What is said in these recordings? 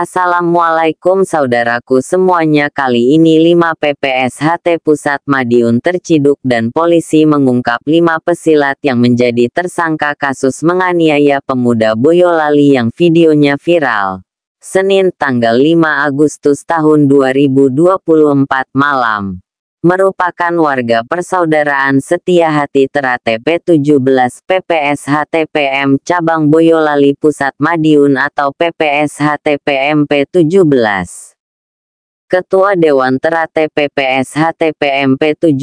Assalamualaikum saudaraku semuanya kali ini 5 PPSHT Pusat Madiun terciduk dan polisi mengungkap 5 pesilat yang menjadi tersangka kasus menganiaya pemuda Boyolali yang videonya viral. Senin tanggal 5 Agustus tahun 2024 malam merupakan warga persaudaraan setia hati TP 17 PPS HTPM Cabang Boyolali Pusat Madiun atau PPS p 17. Ketua Dewan Terate PPS p 17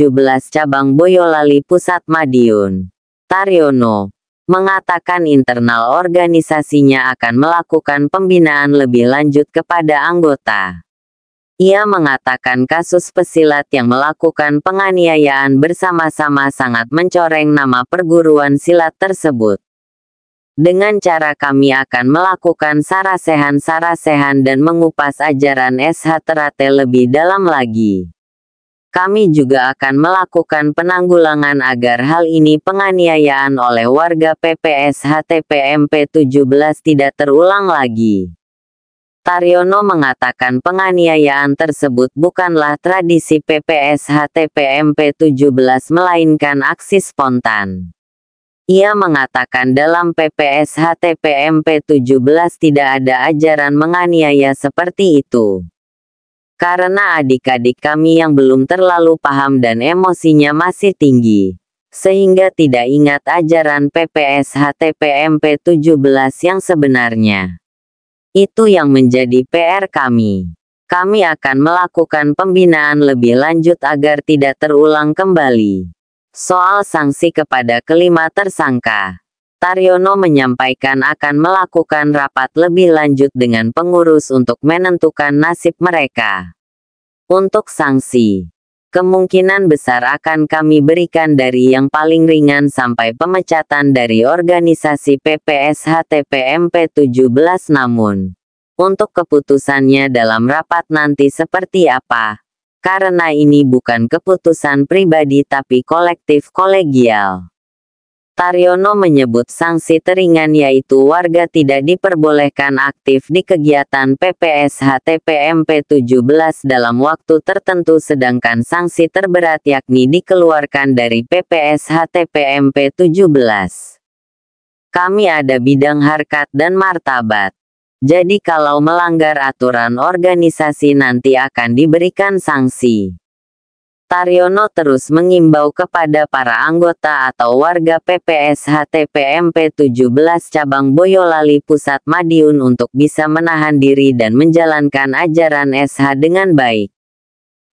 Cabang Boyolali Pusat Madiun, Taryono, mengatakan internal organisasinya akan melakukan pembinaan lebih lanjut kepada anggota. Ia mengatakan kasus pesilat yang melakukan penganiayaan bersama-sama sangat mencoreng nama perguruan silat tersebut. Dengan cara kami akan melakukan sarasehan-sarasehan dan mengupas ajaran SH Terate lebih dalam lagi. Kami juga akan melakukan penanggulangan agar hal ini penganiayaan oleh warga PPSH TPMP 17 tidak terulang lagi. Taryono mengatakan penganiayaan tersebut bukanlah tradisi PPSH TPMP 17 melainkan aksi spontan. Ia mengatakan dalam PPSH TPMP 17 tidak ada ajaran menganiaya seperti itu. Karena adik-adik kami yang belum terlalu paham dan emosinya masih tinggi sehingga tidak ingat ajaran PPSH TPMP 17 yang sebenarnya. Itu yang menjadi PR kami. Kami akan melakukan pembinaan lebih lanjut agar tidak terulang kembali. Soal sanksi kepada kelima tersangka, Taryono menyampaikan akan melakukan rapat lebih lanjut dengan pengurus untuk menentukan nasib mereka. Untuk sanksi, kemungkinan besar akan kami berikan dari yang paling ringan sampai pemecatan dari organisasi PPSHTPMP 17 namun untuk keputusannya dalam rapat nanti seperti apa. Karena ini bukan keputusan pribadi tapi kolektif kolegial. Taryono menyebut sanksi teringan yaitu warga tidak diperbolehkan aktif di kegiatan PPSH TPMP 17 dalam waktu tertentu sedangkan sanksi terberat yakni dikeluarkan dari PPSH TPMP 17. Kami ada bidang harkat dan martabat. Jadi kalau melanggar aturan organisasi nanti akan diberikan sanksi. Taryono terus mengimbau kepada para anggota atau warga PPS HTPMP 17 cabang Boyolali Pusat Madiun untuk bisa menahan diri dan menjalankan ajaran SH dengan baik.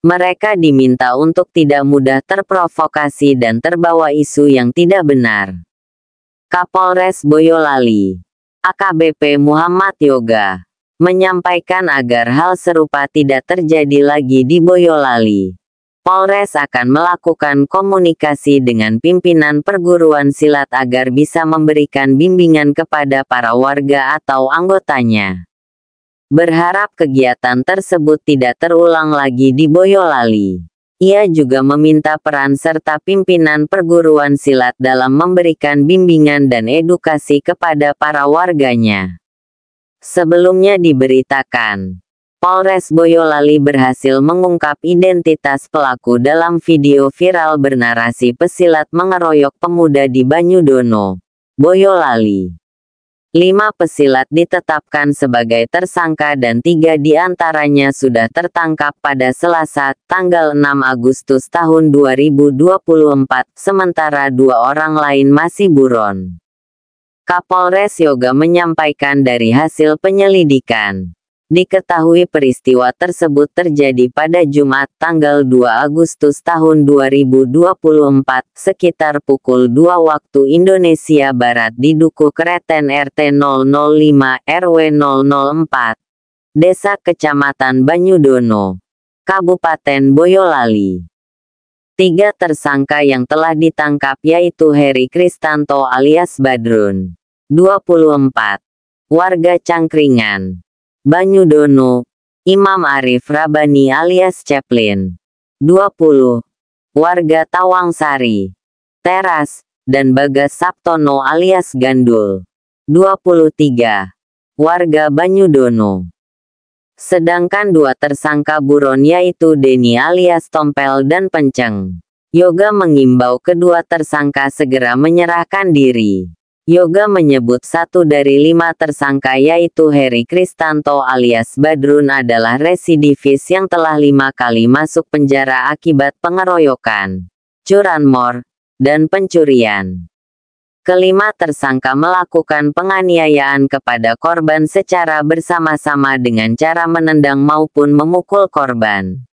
Mereka diminta untuk tidak mudah terprovokasi dan terbawa isu yang tidak benar. Kapolres Boyolali AKBP Muhammad Yoga menyampaikan agar hal serupa tidak terjadi lagi di Boyolali. Polres akan melakukan komunikasi dengan pimpinan perguruan silat agar bisa memberikan bimbingan kepada para warga atau anggotanya. Berharap kegiatan tersebut tidak terulang lagi di Boyolali. Ia juga meminta peran serta pimpinan perguruan silat dalam memberikan bimbingan dan edukasi kepada para warganya. Sebelumnya diberitakan, Polres Boyolali berhasil mengungkap identitas pelaku dalam video viral bernarasi pesilat mengeroyok pemuda di Banyudono, Boyolali. Lima pesilat ditetapkan sebagai tersangka dan tiga diantaranya sudah tertangkap pada Selasa, tanggal 6 Agustus tahun 2024, sementara dua orang lain masih buron. Kapolres Yoga menyampaikan dari hasil penyelidikan. Diketahui peristiwa tersebut terjadi pada Jumat tanggal 2 Agustus tahun 2024 sekitar pukul 2 waktu Indonesia Barat di Dukuh Kreten RT 005 RW 004, Desa Kecamatan Banyudono, Kabupaten Boyolali. Tiga tersangka yang telah ditangkap yaitu Heri Kristanto alias Badrun, 24, warga Cangkringan, Banyudono, Imam Arif Rabani alias Chaplin. 20. Warga Tawangsari. Teras, dan Bagas Saptono alias Gandul. 23. Warga Banyudono. Sedangkan dua tersangka buron yaitu Deni alias Tompel dan Penceng. Yoga mengimbau kedua tersangka segera menyerahkan diri. Yoga menyebut satu dari lima tersangka yaitu Heri Kristanto alias Badrun adalah residivis yang telah lima kali masuk penjara akibat pengeroyokan, curanmor, dan pencurian. Kelima tersangka melakukan penganiayaan kepada korban secara bersama-sama dengan cara menendang maupun memukul korban.